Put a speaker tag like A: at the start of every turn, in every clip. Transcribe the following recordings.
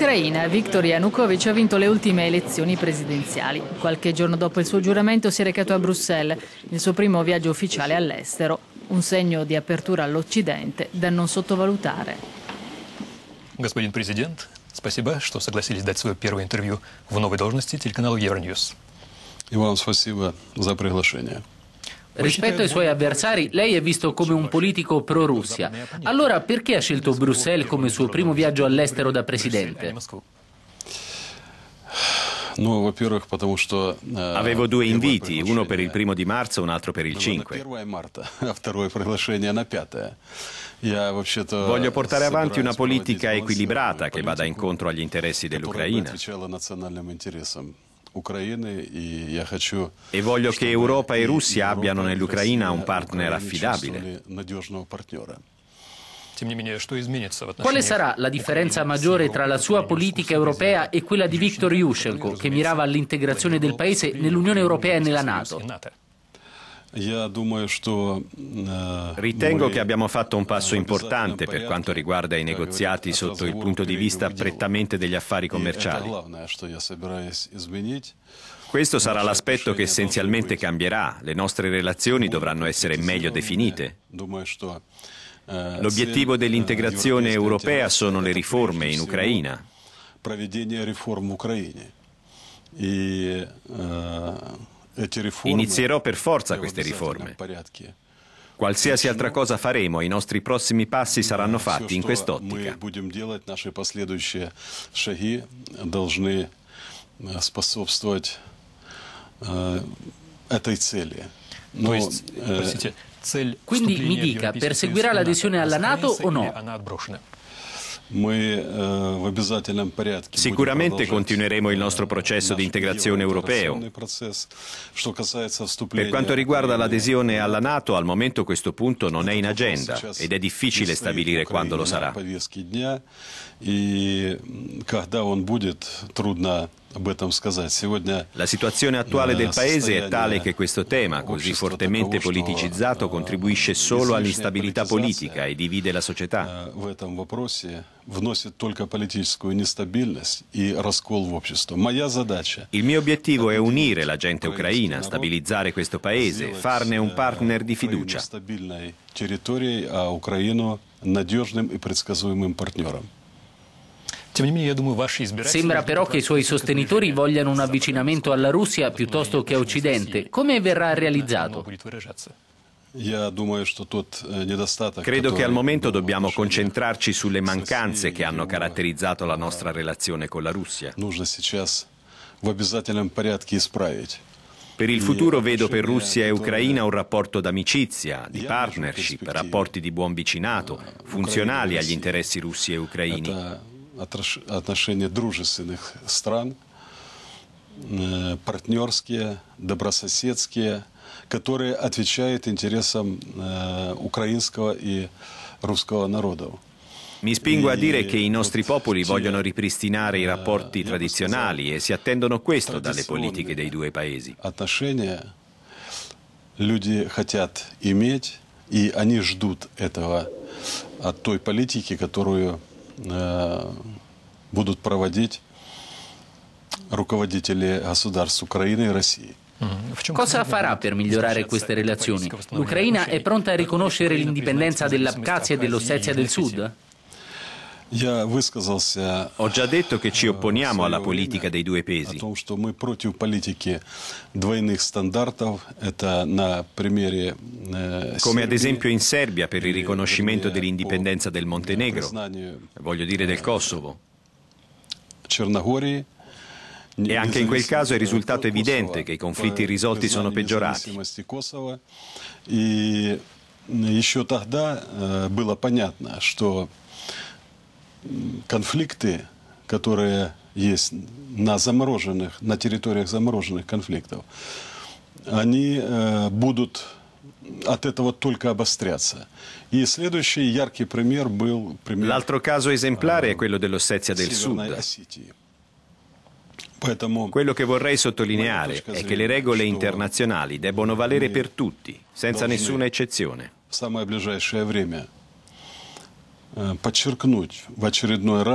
A: Ucraina, Viktor Yanukovych ha vinto le ultime elezioni presidenziali. Qualche giorno dopo il suo giuramento si è recato a Bruxelles, il suo primo viaggio ufficiale all'estero, un segno di apertura all'Occidente da non sottovalutare.
B: Господин президент, спасибо, что согласились дать свое первое интервью в новой должности телеканалу Евроньюз. И вам спасибо за приглашение.
A: Rispetto ai suoi avversari, lei è visto come un politico pro-Russia. Allora perché ha scelto Bruxelles come suo primo viaggio all'estero da presidente?
C: Э, Avevo due inviti, uno per il primo di marzo, e un altro per il 5. Voglio portare avanti una politica equilibrata che vada incontro agli
B: interessi dell'Ucraina. E voglio che Europa e Russia abbiano nell'Ucraina un partner affidabile.
A: Quale sarà la differenza maggiore tra la sua politica europea e quella di Viktor Yushchenko, che mirava all'integrazione del paese nell'Unione Europea e nella Nato?
C: Э, Ritengo che abbiamo fatto un passo importante per quanto riguarda i negoziati sotto il punto di vista prettamente degli affari commerciali. Questo sarà l'aspetto che essenzialmente cambierà, le nostre relazioni dovranno essere meglio definite.
B: Э, L'obiettivo э, dell'integrazione
C: europea sono le riforme in Ucraina.
B: проведение реформ
C: Inizierò per forza queste riforme. Qualsiasi altra cosa faremo, i nostri prossimi passi saranno fatti in quest'ottica. Э,
B: э,
C: э, Quindi mi dica,
A: perseguirà l'adesione alla NATO o no?
C: Э, Sicuramente continueremo il э, nostro processo di integrazione europeo.
B: Per quanto riguarda l'adesione
C: alla Nato, al momento questo punto non è in agenda ed è difficile stabilire quando lo sarà. La situazione attuale del Paese è tale che questo tema, così fortemente politicizzato, э, contribuisce solo all'instabilità politica e divide la società вносит только политическую нестабильность и раскол в общество. Моя задача... Il mio obiettivo è unire la gente ucraina, stabilizzare questo paese, farne un э, partner di fiducia.
B: ...стабильной
C: территорией, а
B: Украину надежным и предсказуемым партнером.
A: Sembra però che i suoi sostenitori vogliano un avvicinamento alla Russia piuttosto che a Occidente. Come verrà realizzato?
C: Э, Credo che al momento dobbiamo concentrarci sulle mancanze che hanno caratterizzato la nostra relazione con la Russia. Per il futuro vedo per Russia e Ucraina un rapporto d'amicizia, di partnership, rapporti di buon vicinato, funzionali agli interessi russi e ucraini. отношения
B: дружественных стран, э, партнерские, добрососедские – которое отвечает интересам э, украинского и
C: русского народов. Mi spingo a dire che i nostri popoli vogliono ripristinare i э, rapporti tradizionali e si attendono questo dalle politiche dei due paesi.
B: Отношения люди хотят иметь, и они ждут этого от той политики, которую э, будут проводить
A: руководители государств Украины и России. Mm. Cosa farà per migliorare queste relazioni? L'Ucraina è pronta a riconoscere l'indipendenza dell'Abkhazia e dell'Ossetia del Sud? Ho già detto che
B: ci э, opponiamo alla politica dei due pesi. Э,
C: Come ad esempio in Serbia per il э, riconoscimento dell'indipendenza del Montenegro, voglio dire del Kosovo. Cernagoria e anche in quel caso è risultato evidente che i conflitti risolti
B: sono peggiorati. Еще тогда было понятно, что конфликты, которые есть на замороженных, на территориях замороженных конфликтов, они будут от этого только обостряться. И следующий
C: яркий пример был пример... L'altro caso esemplare è quello dell'Ossetia del Sud. Quello che vorrei sottolineare è che le regole internazionali debbono valere per tutti, senza nessuna eccezione.
B: Э, подчеркнуть э,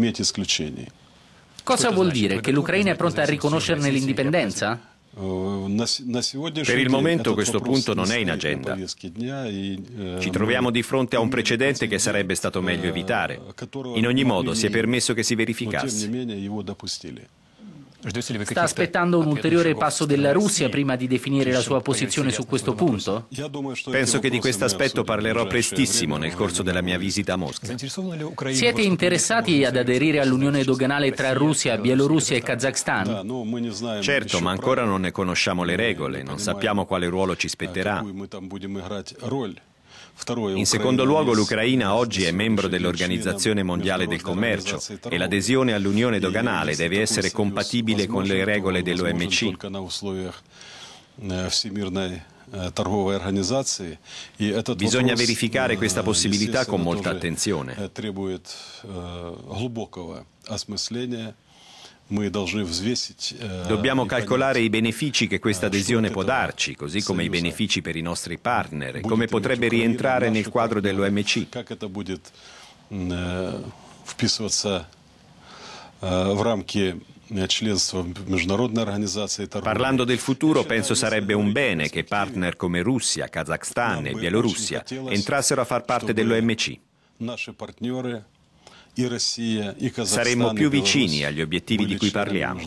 B: э,
A: Cosa vuol dire? Che l'Ucraina è pronta a riconoscerne l'indipendenza? Э, per il momento questo punto non è in agenda.
B: Э, Ci troviamo
C: di fronte a un precedente che sarebbe stato meglio э, evitare.
A: In ogni modo si è
C: permesso che si verificasse.
A: Sta aspettando un ulteriore passo della Russia prima di definire la sua posizione su questo punto?
C: Penso che di questo aspetto parlerò cioè, prestissimo nel corso della mia visita a Mosca.
A: Siete interessati ad aderire all'unione doganale tra Russia, Bielorussia e esatto. Kazakhstan?
C: Certo, ma ancora non ne conosciamo le regole, non sappiamo quale ruolo ci spetterà. In secondo luogo l'Ucraina oggi è membro dell'Organizzazione Mondiale del Commercio e l'adesione all'Unione doganale deve essere compatibile con le regole dell'OMC.
B: Bisogna verificare questa possibilità con molta attenzione. Э,
C: э, Э,
B: Dobbiamo calcolare
C: i benefici che questa э, adesione può darci, così come i benefici per i nostri partner, come potrebbe rientrare nel quadro dell'OMC. Э, Parlando del futuro, penso sarebbe un bene che partner come Russia, Kazakhstan e Bielorussia entrassero a far parte dell'OMC.
B: Saremmo più vicini agli obiettivi di cui parliamo. Э,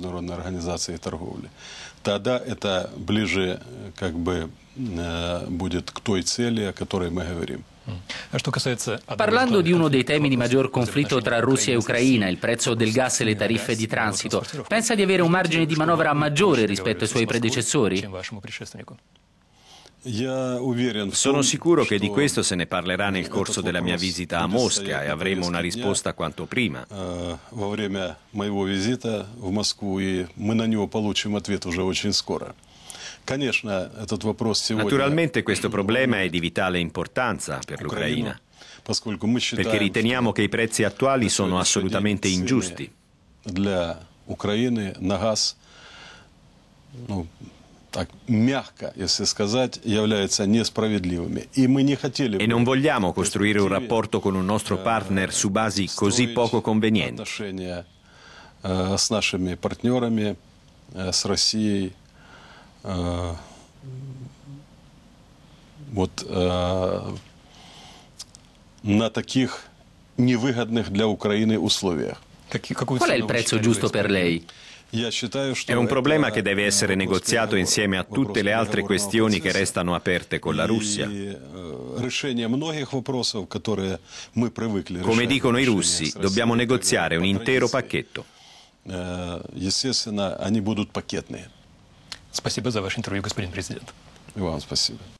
A: э, Parlando di uno dei temi di maggior conflitto tra Russia e Ucraina, il prezzo del gas e le tariffe di transito, pensa di avere un margine di manovra maggiore rispetto ai suoi predecessori?
C: Sono sicuro che di questo se ne parlerà nel corso della mia visita a Mosca e avremo una risposta quanto prima. Э, Naturalmente questo problema è di vitale importanza per l'Ucraina, perché riteniamo che i prezzi attuali sono assolutamente ingiusti. Per l'Ucraina, il gas, так мягко, если сказать, являются несправедливыми. И мы не хотели... E non vogliamo costruire un rapporto con un nostro partner su basi così poco convenienti. Отношения
B: с нашими партнерами, с Россией, вот
C: на таких невыгодных для Украины условиях. Qual è il prezzo giusto per lei? È un problema che deve essere negoziato insieme a tutte le altre questioni che restano aperte con la Russia. Э,
B: Come dicono i
C: russi, dobbiamo negoziare un intero pacchetto.
B: Grazie per la vostra intervista,
A: господин президент. Вам спасибо.